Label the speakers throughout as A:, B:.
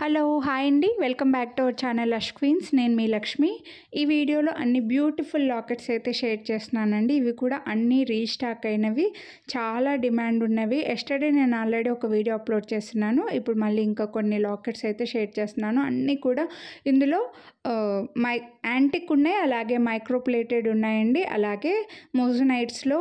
A: hello hi అండి welcome back to our channel lush queens నేను మీ లక్ష్మి ఈ వీడియోలో అన్ని బ్యూటిఫుల్ లాకెట్స్ అయితే షేర్ చేస్తున్నానండి ఇవి కూడా అన్నీ రీస్టాక్ అయినవి చాలా డిమాండ్ ఉన్నవి ఎస్టర్డే నేను ఆల్రెడీ ఒక వీడియో అప్లోడ్ చేస్తున్నాను ఇప్పుడు మళ్ళీ ఇంకా కొన్ని లాకెట్స్ అయితే షేర్ చేస్తున్నాను అన్నీ కూడా ఇందులో మై యాంటిక్ ఉన్నాయి అలాగే మైక్రోప్లేటెడ్ ఉన్నాయండి అలాగే మోజనైట్స్లో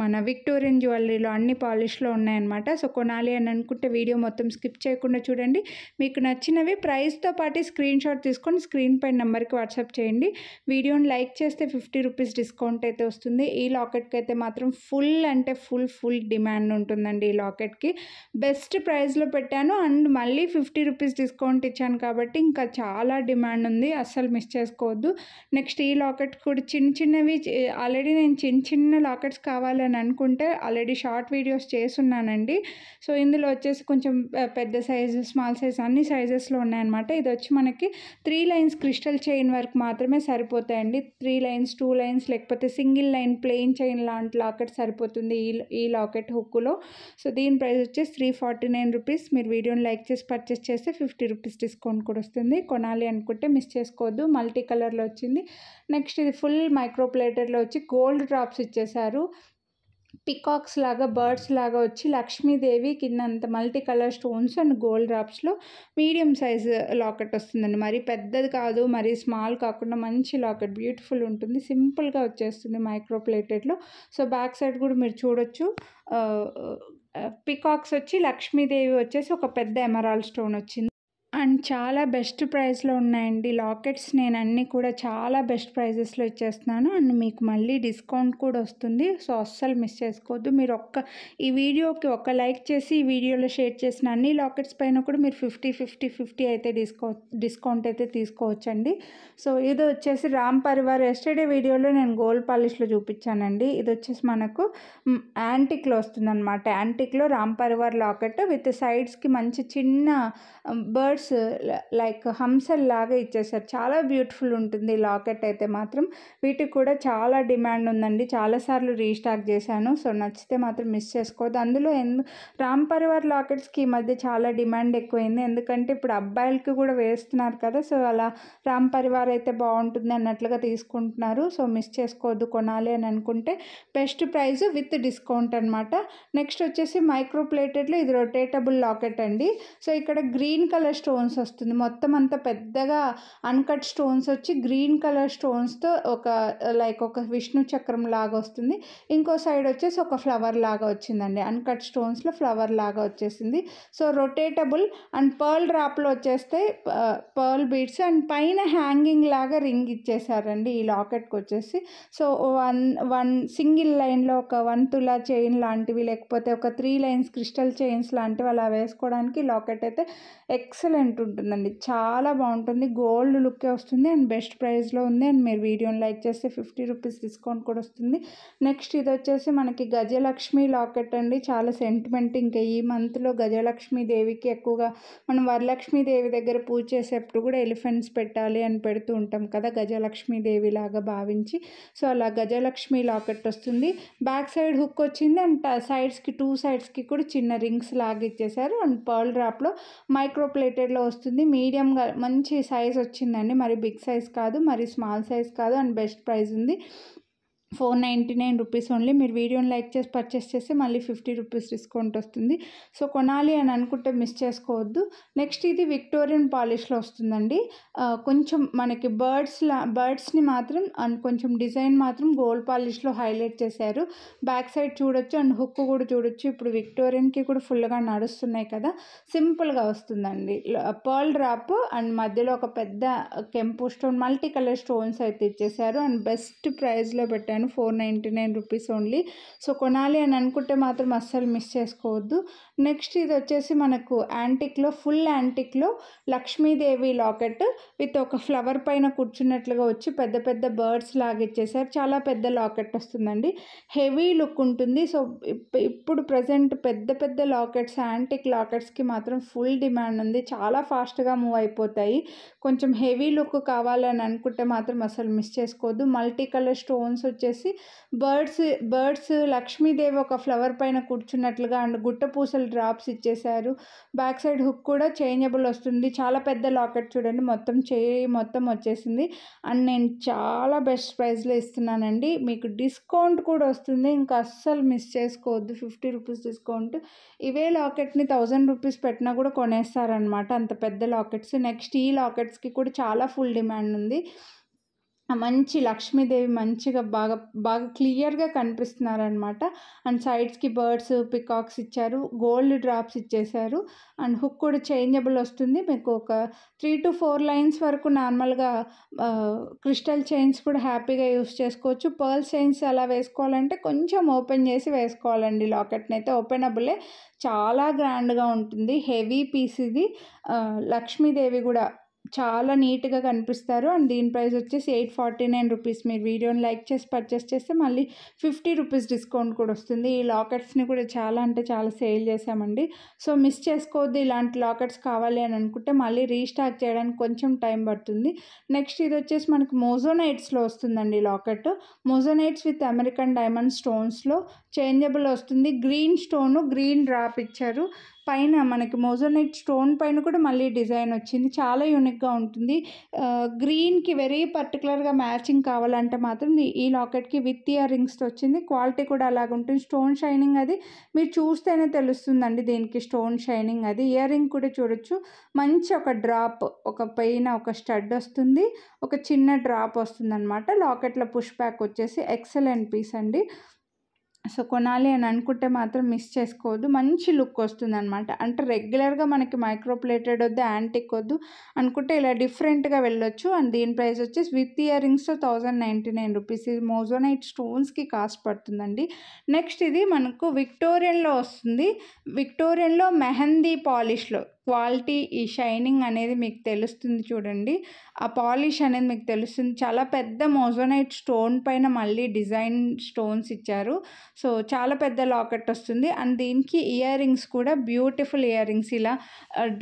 A: మన విక్టోరియన్ జ్యువెలరీలో అన్ని పాలిష్లో ఉన్నాయన్నమాట సో కొనాలి అని అనుకుంటే వీడియో మొత్తం స్కిప్ చేయకుండా చూడండి మీకు నచ్చినవి ప్రైస్తో పాటు స్క్రీన్ షాట్ తీసుకొని స్క్రీన్ పై నెంబర్కి వాట్సాప్ చేయండి వీడియోని లైక్ చేస్తే ఫిఫ్టీ రూపీస్ డిస్కౌంట్ అయితే వస్తుంది ఈ లాకెట్కి అయితే మాత్రం ఫుల్ అంటే ఫుల్ ఫుల్ డిమాండ్ ఉంటుందండి ఈ లాకెట్కి బెస్ట్ ప్రైస్లో పెట్టాను అండ్ మళ్ళీ ఫిఫ్టీ రూపీస్ డిస్కౌంట్ ఇచ్చాను కాబట్టి ఇంకా చాలా డిమాండ్ ఉంది అస్సలు మిస్ చేసుకోవద్దు నెక్స్ట్ ఈ లాకెట్ కూడా చిన్న చిన్నవి ఆల్రెడీ నేను చిన్న చిన్న లాకెట్స్ కావాలని అనుకుంటే ఆల్రెడీ షార్ట్ వీడియోస్ చేస్తున్నానండి సో ఇందులో వచ్చేసి కొంచెం పెద్ద సైజు స్మాల్ సైజ్ బాక్సెస్ అన్ని సైజెస్లో ఉన్నాయన్నమాట ఇది వచ్చి మనకి three lines crystal chain work మాత్రమే సరిపోతాయండి త్రీ లైన్స్ టూ లైన్స్ లేకపోతే సింగిల్ లైన్ ప్లెయిన్ చైన్ లాంటి లాకెట్ సరిపోతుంది ఈ ఈ లాకెట్ హుక్కులో సో దీని ప్రైస్ వచ్చేసి త్రీ ఫార్టీ నైన్ రూపీస్ మీరు వీడియోని లైక్ చేసి పర్చేస్ చేస్తే ఫిఫ్టీ రూపీస్ డిస్కౌంట్ కూడా వస్తుంది కొనాలి అనుకుంటే మిస్ చేసుకోవద్దు మల్టీ కలర్లో వచ్చింది నెక్స్ట్ ఇది ఫుల్ మైక్రోప్లేటర్లో వచ్చి గోల్డ్ డ్రాప్స్ ఇచ్చేసారు పికాక్స్ లాగా బర్డ్స్ లాగా వచ్చి లక్ష్మీదేవి కిందంత multi colour stones and gold డ్రాప్స్లో మీడియం సైజ్ లాకెట్ వస్తుందండి మరి పెద్దది కాదు మరి స్మాల్ కాకుండా మంచి లాకెట్ బ్యూటిఫుల్ ఉంటుంది సింపుల్గా వచ్చేస్తుంది మైక్రో ప్లేటెడ్లో సో బ్యాక్ సైడ్ కూడా మీరు చూడొచ్చు పికాక్స్ వచ్చి లక్ష్మీదేవి వచ్చేసి ఒక పెద్ద ఎమరాల్ స్టోన్ వచ్చింది అండ్ చాలా బెస్ట్ ప్రైస్లో ఉన్నాయండి లాకెట్స్ నేను అన్నీ కూడా చాలా బెస్ట్ ప్రైజెస్లో ఇచ్చేస్తున్నాను అండ్ మీకు మళ్ళీ డిస్కౌంట్ కూడా వస్తుంది సో అస్సలు మిస్ చేసుకోవద్దు మీరు ఒక్క ఈ వీడియోకి ఒక లైక్ చేసి ఈ వీడియోలో షేర్ చేసిన అన్ని లాకెట్స్ పైన కూడా మీరు ఫిఫ్టీ ఫిఫ్టీ ఫిఫ్టీ అయితే డిస్కౌ డిస్కౌంట్ అయితే తీసుకోవచ్చండి సో ఇది వచ్చేసి రామ్ పరివార్ ఎస్టర్డే వీడియోలో నేను గోల్డ్ పాలిష్లో చూపించానండి ఇది వచ్చేసి మనకు యాంటిక్లో వస్తుందన్నమాట యాంటిక్లో రామ్ పరివార్ లాకెట్ విత్ సైడ్స్కి మంచి చిన్న బర్డ్స్ లైక్ హంసల్ లాగా ఇచ్చేసారు చాలా బ్యూటిఫుల్ ఉంటుంది లాకెట్ అయితే మాత్రం వీటికి కూడా చాలా డిమాండ్ ఉందండి చాలాసార్లు రీస్టాక్ చేశాను సో నచ్చితే మాత్రం మిస్ చేసుకోవద్దు అందులో ఎందు రామ్ పరివార్ లాకెట్స్కి ఈ మధ్య చాలా డిమాండ్ ఎక్కువైంది ఎందుకంటే ఇప్పుడు అబ్బాయిలకి కూడా వేస్తున్నారు కదా సో అలా రామ్ పరివార్ అయితే బాగుంటుంది అన్నట్లుగా తీసుకుంటున్నారు సో మిస్ చేసుకోవద్దు కొనాలి అని అనుకుంటే బెస్ట్ ప్రైస్ విత్ డిస్కౌంట్ అనమాట నెక్స్ట్ వచ్చేసి మైక్రో ప్లేటెడ్లో ఇది రొటేటబుల్ లాకెట్ అండి సో ఇక్కడ గ్రీన్ కలర్ స్టోన్ స్టోన్స్ వస్తుంది మొత్తం అంత పెద్దగా అన్కట్ స్టోన్స్ వచ్చి గ్రీన్ కలర్ స్టోన్స్తో ఒక లైక్ ఒక విష్ణు చక్రం లాగా వస్తుంది ఇంకో సైడ్ వచ్చేసి ఒక ఫ్లవర్ లాగా వచ్చిందండి అన్కట్ స్టోన్స్లో ఫ్లవర్ లాగా వచ్చేసింది సో రొటేటబుల్ అండ్ పర్ల్ డ్రాప్లో వచ్చేస్తే పర్ల్ బీడ్స్ అండ్ పైన హ్యాంగింగ్ లాగా రింగ్ ఇచ్చేసారండి ఈ లాకెట్కి వచ్చేసి సో వన్ వన్ సింగిల్ లైన్లో ఒక వన్ తులా చైన్ లాంటివి లేకపోతే ఒక త్రీ లైన్స్ క్రిస్టల్ చైన్స్ లాంటివి అలా వేసుకోవడానికి లాకెట్ అయితే ఎక్సలెంట్ ఉంటుందండి చాలా బాగుంటుంది గోల్డ్ లుక్కే వస్తుంది అండ్ బెస్ట్ ప్రైస్లో ఉంది అండ్ మీరు వీడియోని లైక్ చేస్తే ఫిఫ్టీ రూపీస్ డిస్కౌంట్ కూడా వస్తుంది నెక్స్ట్ ఇది వచ్చేసి మనకి గజలక్ష్మి లాకెట్ అండి చాలా సెంటిమెంట్ ఇంకా ఈ మంత్లో గజలక్ష్మి దేవికి ఎక్కువగా మనం వరలక్ష్మి దేవి దగ్గర పూజ చేసేప్పుడు కూడా ఎలిఫెంట్స్ పెట్టాలి అని పెడుతూ ఉంటాం కదా గజలక్ష్మి దేవి లాగా భావించి సో అలా గజలక్ష్మి లాకెట్ వస్తుంది బ్యాక్ సైడ్ హుక్ వచ్చింది అండ్ సైడ్స్కి టూ సైడ్స్కి కూడా చిన్న రింగ్స్ లాగా ఇచ్చేసారు అండ్ పర్ల్ డ్రాప్లో మైక్రో ప్లేటెడ్ ప్యాకెట్లో వస్తుంది మీడియంగా మంచి సైజ్ వచ్చిందండి మరి బిగ్ సైజ్ కాదు మరి స్మాల్ సైజ్ కాదు అండ్ బెస్ట్ ప్రైస్ ఉంది four ninety nine rupees only మీరు వీడియోని లైక్ చేసి పర్చేస్ చేస్తే మళ్ళీ ఫిఫ్టీ రూపీస్ డిస్కౌంట్ వస్తుంది సో కొనాలి అని అనుకుంటే మిస్ చేసుకోవద్దు నెక్స్ట్ ఇది విక్టోరియన్ పాలిష్లో వస్తుందండి కొంచెం మనకి బర్డ్స్ బర్డ్స్ని మాత్రం అండ్ కొంచెం డిజైన్ మాత్రం గోల్డ్ పాలిష్లో హైలైట్ చేశారు బ్యాక్ సైడ్ చూడొచ్చు అండ్ హుక్ కూడా చూడొచ్చు ఇప్పుడు విక్టోరియన్కి కూడా ఫుల్గా నడుస్తున్నాయి కదా సింపుల్గా వస్తుందండి పర్ల్ డ్రాప్ అండ్ మధ్యలో ఒక పెద్ద కెంపు స్టోన్ మల్టీ కలర్ స్టోన్స్ అయితే ఇచ్చేసారు అండ్ బెస్ట్ ప్రైజ్లో పెట్టాను four ninety nine rupees only so కొనాలి అని అనుకుంటే మాత్రం అస్సలు మిస్ చేసుకోవద్దు నెక్స్ట్ ఇది వచ్చేసి మనకు యాంటిక్లో ఫుల్ యాంటిక్లో లక్ష్మీదేవి లాకెట్ విత్ ఒక ఫ్లవర్ పైన కూర్చున్నట్లుగా వచ్చి పెద్ద పెద్ద బర్డ్స్ లాగా ఇచ్చేసారు చాలా పెద్ద లాకెట్ వస్తుందండి హెవీ లుక్ ఉంటుంది సో ఇప్పుడు ప్రజెంట్ పెద్ద పెద్ద లాకెట్స్ యాంటిక్ లాకెట్స్కి మాత్రం ఫుల్ డిమాండ్ ఉంది చాలా ఫాస్ట్గా మూవ్ అయిపోతాయి కొంచెం హెవీ లుక్ కావాలని అనుకుంటే మాత్రం అసలు మిస్ చేసుకోవద్దు మల్టీ కలర్ స్టోన్స్ వచ్చేసి బర్డ్స్ బర్డ్స్ లక్ష్మీదేవి ఒక ఫ్లవర్ పైన కూర్చున్నట్లుగా అండ్ గుట్ట పూసలు బ్యూటిఫుల్ డ్రాప్స్ ఇచ్చేశారు బ్యాక్ సైడ్ హుక్ కూడా చేంజబుల్ వస్తుంది చాలా పెద్ద లాకెట్ చూడండి మొత్తం చేయి మొత్తం వచ్చేసింది అండ్ నేను చాలా బెస్ట్ ప్రైస్లో ఇస్తున్నానండి మీకు డిస్కౌంట్ కూడా వస్తుంది ఇంకా అస్సలు మిస్ చేసుకోవద్దు ఫిఫ్టీ రూపీస్ డిస్కౌంట్ ఇవే లాకెట్ని థౌజండ్ రూపీస్ పెట్టినా కూడా కొనేస్తారనమాట అంత పెద్ద లాకెట్స్ నెక్స్ట్ ఈ లాకెట్స్కి కూడా చాలా ఫుల్ డిమాండ్ ఉంది మంచి లక్ష్మీదేవి మంచిగా బాగా బాగా క్లియర్గా కనిపిస్తున్నారనమాట అండ్ సైడ్స్కి బర్డ్స్ పికాక్స్ ఇచ్చారు గోల్డ్ డ్రాప్స్ ఇచ్చేసారు అండ్ హుక్ కూడా చేంజబుల్ వస్తుంది మీకు ఒక త్రీ టు ఫోర్ లైన్స్ వరకు నార్మల్గా క్రిస్టల్ చైన్స్ కూడా హ్యాపీగా యూస్ చేసుకోవచ్చు పర్ల్ చైన్స్ అలా వేసుకోవాలంటే కొంచెం ఓపెన్ చేసి వేసుకోవాలండి లాకెట్ని అయితే ఓపెన్ అబ్బులే చాలా గ్రాండ్గా ఉంటుంది హెవీ పీస్ ఇది లక్ష్మీదేవి కూడా చాలా నీట్గా కనిపిస్తారు అండ్ దీని ప్రైస్ వచ్చేసి ఎయిట్ ఫార్టీ నైన్ రూపీస్ మీరు వీడియోని లైక్ చేసి పర్చేస్ చేస్తే మళ్ళీ ఫిఫ్టీ రూపీస్ డిస్కౌంట్ కూడా వస్తుంది ఈ లాకెట్స్ని కూడా చాలా అంటే చాలా సేల్ చేసామండి సో మిస్ చేసుకోవద్దు ఇలాంటి లాకెట్స్ కావాలి అని అనుకుంటే మళ్ళీ రీస్టాక్ చేయడానికి కొంచెం టైం పడుతుంది నెక్స్ట్ ఇది వచ్చేసి మనకి మోజోనైట్స్లో వస్తుందండి locket moissanites with American diamond స్టోన్స్లో చేంజబుల్ వస్తుంది గ్రీన్ స్టోను గ్రీన్ డ్రాప్ ఇచ్చారు పైన మనకి మోజోనైట్ స్టోన్ పైన కూడా మళ్ళీ డిజైన్ వచ్చింది చాలా యూనిక్గా ఉంటుంది గ్రీన్కి వెరీ పర్టికులర్గా మ్యాచింగ్ కావాలంటే మాత్రం ఈ లాకెట్కి విత్ ఇయర్ రింగ్స్తో వచ్చింది క్వాలిటీ కూడా అలాగ ఉంటుంది స్టోన్ షైనింగ్ అది మీరు చూస్తేనే తెలుస్తుందండి దీనికి స్టోన్ షైనింగ్ అది ఇయర్ రింగ్ కూడా చూడొచ్చు మంచి ఒక డ్రాప్ ఒక పైన ఒక స్టడ్ వస్తుంది ఒక చిన్న డ్రాప్ వస్తుంది అనమాట లాకెట్లో పుష్ బ్యాక్ వచ్చేసి ఎక్సలెంట్ పీస్ అండి సో కొనాలి అని అనుకుంటే మాత్రం మిస్ చేసుకోవద్దు మంచి లుక్ వస్తుంది అనమాట అంటే రెగ్యులర్గా మనకి మైక్రో ప్లేటెడ్ వద్దు యాంటిక్ వద్దు అనుకుంటే ఇలా డిఫరెంట్గా వెళ్ళొచ్చు అండ్ దీని ప్రైస్ వచ్చేసి విత్ ఇయర్ రింగ్స్తో థౌజండ్ నైంటీ నైన్ రూపీస్ ఇది మోజోనైట్ స్టోన్స్కి కాస్ట్ పడుతుందండి నెక్స్ట్ ఇది మనకు విక్టోరియన్లో వస్తుంది విక్టోరియన్లో మెహందీ పాలిష్లో క్వాలిటీ ఈ షైనింగ్ అనేది మీకు తెలుస్తుంది చూడండి ఆ పాలిష్ అనేది మీకు తెలుస్తుంది చాలా పెద్ద మోజోనైట్ స్టోన్ పైన మళ్ళీ డిజైన్ స్టోన్స్ ఇచ్చారు సో చాలా పెద్ద లాకెట్ వస్తుంది అండ్ దీనికి ఇయర్ రింగ్స్ కూడా బ్యూటిఫుల్ ఇయర్ రింగ్స్ ఇలా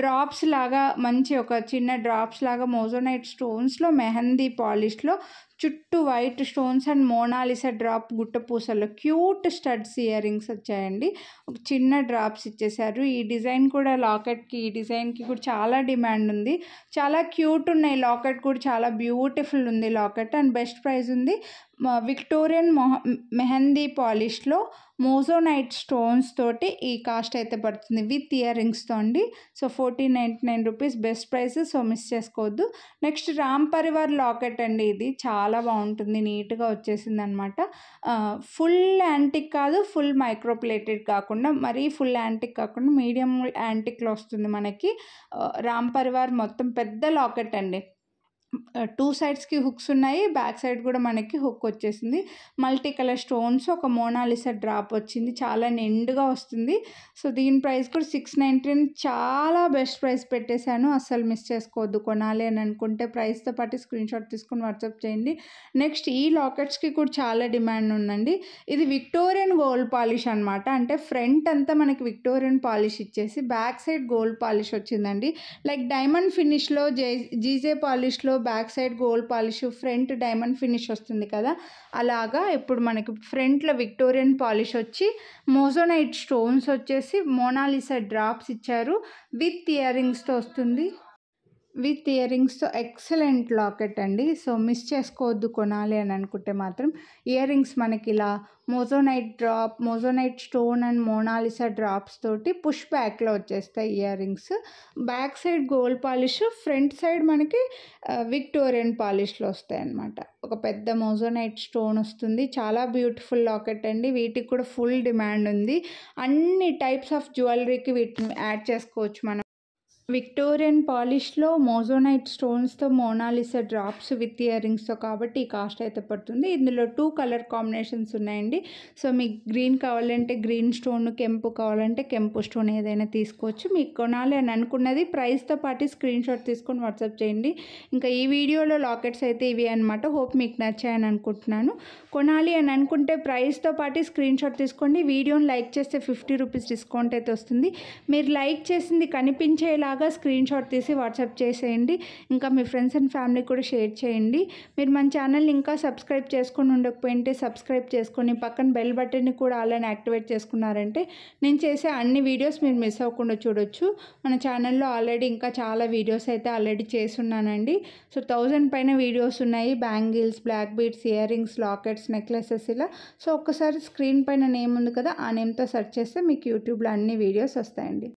A: డ్రాప్స్ లాగా మంచి ఒక చిన్న డ్రాప్స్ లాగా మోజోనైట్ స్టోన్స్లో మెహందీ పాలిష్లో చుట్టూ white stones and Mona Lisa drop పూసల్లో క్యూట్ స్టడ్స్ ఇయర్ రింగ్స్ వచ్చాయండి ఒక చిన్న డ్రాప్స్ ఇచ్చేసారు ఈ డిజైన్ కూడా లాకెట్కి ఈ డిజైన్కి కూడా చాలా డిమాండ్ ఉంది చాలా క్యూట్ ఉన్నాయి లాకెట్ కూడా చాలా బ్యూటిఫుల్ ఉంది లాకెట్ అండ్ బెస్ట్ ప్రైజ్ ఉంది విక్టోరియన్ మొహ మెహందీ పాలిష్లో మోజోనైట్ స్టోన్స్ తోటి ఈ కాస్ట్ అయితే పడుతుంది విత్ ఇయర్ రింగ్స్తో అండి so fourteen ninety nine rupees best price so miss చేసుకోవద్దు నెక్స్ట్ రామ్ పరివార్ లాకెట్ అండి ఇది చాలా బాగుంటుంది నీట్గా వచ్చేసింది అనమాట ఫుల్ యాంటిక్ కాదు ఫుల్ మైక్రోప్లేటెడ్ కాకుండా మరీ ఫుల్ యాంటిక్ కాకుండా మీడియం యాంటిక్లో వస్తుంది మనకి రామ్ పరివార్ మొత్తం పెద్ద లాకెట్ అండి టూ సైడ్స్కి హుక్స్ ఉన్నాయి బ్యాక్ సైడ్ కూడా మనకి హుక్ వచ్చేసింది మల్టీ కలర్ స్టోన్స్ ఒక మోనాలిసా డ్రాప్ వచ్చింది చాలా నిండుగా వస్తుంది సో దీని ప్రైస్ కూడా సిక్స్ నైన్టీన్ చాలా బెస్ట్ ప్రైస్ పెట్టేశాను అస్సలు మిస్ చేసుకోవద్దు కొనాలి అని అనుకుంటే ప్రైస్తో పాటు స్క్రీన్ షాట్ తీసుకుని వాట్సాప్ చేయండి నెక్స్ట్ ఈ లాకెట్స్కి కూడా చాలా డిమాండ్ ఉందండి ఇది విక్టోరియన్ గోల్డ్ పాలిష్ అనమాట అంటే ఫ్రంట్ అంతా మనకి విక్టోరియన్ పాలిష్ ఇచ్చేసి బ్యాక్ సైడ్ గోల్డ్ పాలిష్ వచ్చిందండి లైక్ డైమండ్ ఫినిష్లో జే జీజే పాలిష్లో back side gold polish front diamond finish వస్తుంది కదా అలాగా ఇప్పుడు మనకి ఫ్రంట్లో విక్టోరియన్ పాలిష్ వచ్చి మోజోనైట్ స్టోన్స్ వచ్చేసి మోనాలిసా డ్రాప్స్ ఇచ్చారు విత్ ఇయర్ రింగ్స్తో వస్తుంది విత్ ఇయరింగ్స్తో ఎక్సలెంట్ లాకెట్ అండి సో మిస్ చేసుకోవద్దు కొనాలి అని అనుకుంటే మాత్రం రింగ్స్ మనకి ఇలా moissanite drop moissanite stone and Mona Lisa drops తోటి పుష్ బ్యాక్లో వచ్చేస్తాయి rings back side gold polish front side మనకి విక్టోరియన్ పాలిష్లో వస్తాయి అన్నమాట ఒక పెద్ద మోజోనైట్ స్టోన్ వస్తుంది చాలా బ్యూటిఫుల్ లాకెట్ అండి వీటికి కూడా ఫుల్ డిమాండ్ ఉంది అన్ని టైప్స్ ఆఫ్ జ్యువెలరీకి వీటిని యాడ్ చేసుకోవచ్చు మనం విక్టోరియన్ పాలిష్లో మోజోనైట్ స్టోన్స్తో మోనాలిసా డ్రాప్స్ విత్ ఇయరింగ్స్తో కాబట్టి ఈ కాస్ట్ అయితే పడుతుంది ఇందులో టూ కలర్ కాంబినేషన్స్ ఉన్నాయండి సో మీకు గ్రీన్ కావాలంటే గ్రీన్ స్టోన్ కెంపు కావాలంటే కెంపు స్టోన్ ఏదైనా తీసుకోవచ్చు మీకు కొనాలి అని అనుకున్నది ప్రైస్తో పాటు స్క్రీన్ షాట్ తీసుకొని వాట్సాప్ చేయండి ఇంకా ఈ వీడియోలో లాకెట్స్ అయితే ఇవి అనమాట హోప్ మీకు నచ్చాయని అనుకుంటున్నాను కొనాలి అని అనుకుంటే ప్రైస్తో పాటు స్క్రీన్ షాట్ తీసుకోండి వీడియోని లైక్ చేస్తే ఫిఫ్టీ రూపీస్ డిస్కౌంట్ అయితే వస్తుంది మీరు లైక్ చేసింది కనిపించేలా బాగా స్క్రీన్ షాట్ తీసి వాట్సాప్ చేసేయండి ఇంకా మీ ఫ్రెండ్స్ అండ్ ఫ్యామిలీకి కూడా షేర్ చేయండి మీరు మన ఛానల్ ఇంకా సబ్స్క్రైబ్ చేసుకొని ఉండకపోయింటే సబ్స్క్రైబ్ చేసుకొని పక్కన బెల్ బటన్ని కూడా అలానే యాక్టివేట్ చేసుకున్నారంటే నేను చేసే అన్ని వీడియోస్ మీరు మిస్ అవ్వకుండా చూడొచ్చు మన ఛానల్లో ఆల్రెడీ ఇంకా చాలా వీడియోస్ అయితే ఆల్రెడీ చేస్తున్నానండి సో థౌజండ్ పైన వీడియోస్ ఉన్నాయి bangles black beads earrings lockets necklaces ఇలా సో ఒక్కసారి స్క్రీన్ పైన నేమ్ ఉంది కదా ఆ నేమ్తో సెర్చ్ చేస్తే మీకు యూట్యూబ్లో అన్ని వీడియోస్ వస్తాయండి